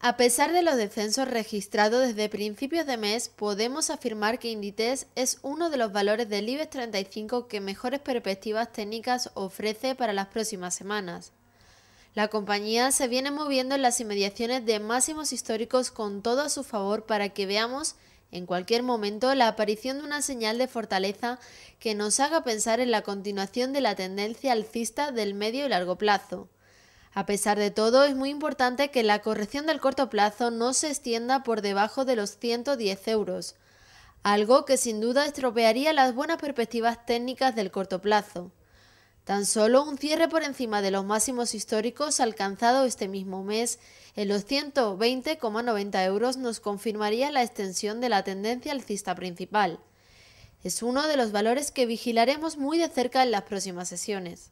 A pesar de los descensos registrados desde principios de mes, podemos afirmar que Inditex es uno de los valores del IBEX 35 que mejores perspectivas técnicas ofrece para las próximas semanas. La compañía se viene moviendo en las inmediaciones de máximos históricos con todo a su favor para que veamos en cualquier momento la aparición de una señal de fortaleza que nos haga pensar en la continuación de la tendencia alcista del medio y largo plazo. A pesar de todo, es muy importante que la corrección del corto plazo no se extienda por debajo de los 110 euros, algo que sin duda estropearía las buenas perspectivas técnicas del corto plazo. Tan solo un cierre por encima de los máximos históricos alcanzado este mismo mes en los 120,90 euros nos confirmaría la extensión de la tendencia alcista principal. Es uno de los valores que vigilaremos muy de cerca en las próximas sesiones.